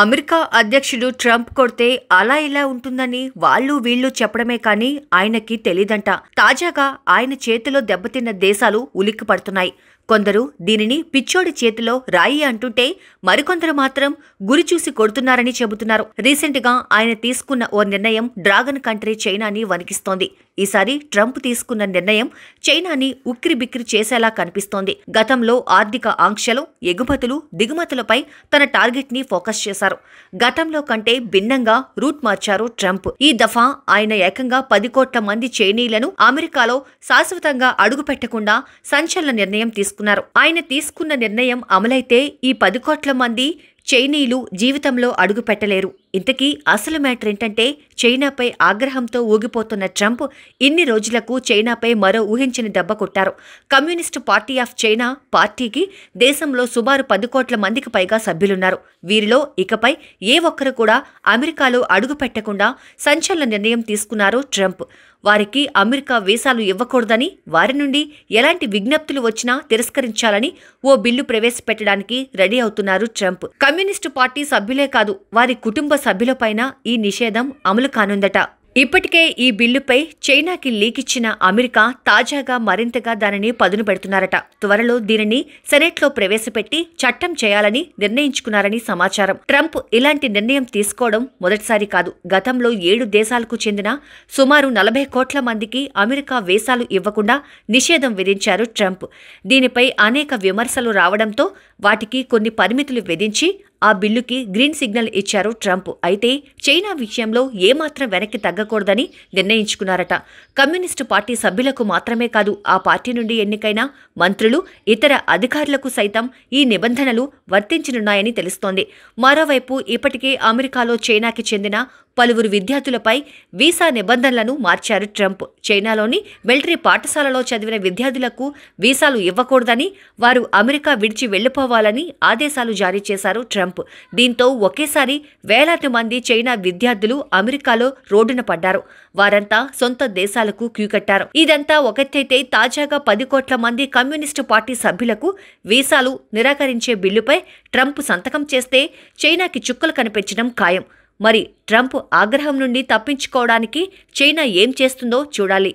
America అధ్యక్షుడు Trump కొడితే అలా ఇలా ఉంటుందని వాళ్ళు వీళ్ళు చెప్పడమే కానీ ఆయనకి తెలీదంట తాజాగా ఆయన చేతిలో దెబ్బతిన్న దేశాలు ఉలిక్కి పడుతున్నాయి కొందరు దీనిని పిచ్చోడి చేతిలో రాయి అంటుంటే మరికొందరు మాత్రం గురి చూసి కొడుతున్నారని చెబుతున్నారు రీసెంట్గా ఆయన తీసుకున్న ఓ నిర్ణయం డ్రాగన్ కంట్రీ చైనాని వణికిస్తోంది ఈసారి ట్రంప్ తీసుకున్న నిర్ణయం చైనాని ఉక్కిరిబిక్కిరి చేసేలా కనిపిస్తోంది గతంలో ఆర్థిక ఆంక్షలు ఎగుమతులు దిగుమతులపై తన టార్గెట్ ని ఫోకస్ చేశారు గతంలో కంటే భిన్నంగా రూట్ మార్చారు ట్రంప్ ఈ దఫా ఆయన ఏకంగా పది కోట్ల మంది చైనీలను అమెరికాలో శాశ్వతంగా అడుగుపెట్టకుండా సంచలన నిర్ణయం తీసుకున్నారు ఆయన తీసుకున్న నిర్ణయం అమలైతే ఈ పది కోట్ల మంది చైనీలు జీవితంలో అడుగుపెట్టలేరు ఇంతకీ అసలు మ్యాటర్ ఏంటంటే చైనాపై ఆగ్రహంతో ఊగిపోతున్న ట్రంప్ ఇన్ని రోజులకు చైనాపై మరో ఊహించని దెబ్బ కొట్టారు కమ్యూనిస్టు పార్టీ ఆఫ్ చైనా పార్టీకి దేశంలో సుమారు పది కోట్ల మందికి పైగా సభ్యులున్నారు వీరిలో ఇకపై ఏ ఒక్కరు కూడా అమెరికాలో అడుగు పెట్టకుండా సంచలన నిర్ణయం తీసుకున్నారు ట్రంప్ వారికి అమెరికా వీసాలు ఇవ్వకూడదని వారి నుండి ఎలాంటి విజ్ఞప్తులు వచ్చినా తిరస్కరించాలని ఓ బిల్లు ప్రవేశపెట్టడానికి రెడీ అవుతున్నారు ట్రంప్ కమ్యూనిస్టు పార్టీ సభ్యులే కాదు వారి కుటుంబ సభ్యులపైన ఈ నిషేధం అమలు కానుందట ఇప్పటికే ఈ బిల్లుపై చైనాకి లీకిచ్చిన అమెరికా తాజాగా మరింతగా దానిని పదును పెడుతున్నారట త్వరలో దీనిని సెనెట్లో ప్రవేశపెట్టి చట్టం చేయాలని నిర్ణయించుకున్నారని సమాచారం ట్రంప్ ఇలాంటి నిర్ణయం తీసుకోవడం మొదటిసారి కాదు గతంలో ఏడు దేశాలకు చెందిన సుమారు నలభై కోట్ల మందికి అమెరికా వేసాలు ఇవ్వకుండా నిషేధం విధించారు ట్రంప్ దీనిపై అనేక విమర్శలు రావడంతో వాటికి కొన్ని పరిమితులు విధించి ఆ బిల్లుకి గ్రీన్ సిగ్నల్ ఇచ్చారు ట్రంప్ అయితే చైనా విషయంలో ఏమాత్రం వెనక్కి తగ్గకూడదని నిర్ణయించుకున్నారట కమ్యూనిస్టు పార్టీ సభ్యులకు మాత్రమే కాదు ఆ పార్టీ నుండి ఎన్నికైన మంత్రులు ఇతర అధికారులకు సైతం ఈ నిబంధనలు వర్తించనున్నాయని తెలుస్తోంది మరోవైపు ఇప్పటికే అమెరికాలో చైనాకి చెందిన పలువురు విద్యార్థులపై వీసా నిబంధనలను మార్చారు ట్రంప్ చైనాలోని మిలిటరీ పాఠశాలలో చదివిన విద్యార్థులకు వీసాలు ఇవ్వకూడదని వారు అమెరికా విడిచి వెళ్లిపోవాలని ఆదేశాలు జారీ చేశారు ట్రంప్ దీంతో ఒకేసారి వేలాది మంది చైనా విద్యార్థులు అమెరికాలో రోడ్డున పడ్డారు వారంతా సొంత దేశాలకు క్యూ కట్టారు ఇదంతా ఒకటైతే తాజాగా పది కోట్ల మంది కమ్యూనిస్టు పార్టీ సభ్యులకు వీసాలు నిరాకరించే బిల్లుపై ట్రంప్ సంతకం చేస్తే చైనాకి చుక్కలు కనిపించడం ఖాయం మరి ట్రంప్ ఆగ్రహం నుండి తప్పించుకోవడానికి చైనా ఏం చేస్తుందో చూడాలి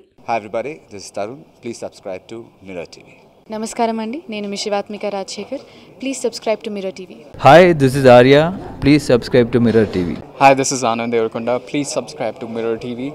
నమస్కారం అండి నేను మీ Rajasekhar please subscribe to Mirror TV hi this is Arya please subscribe to Mirror TV hi this is Anand Deverakonda please subscribe to Mirror TV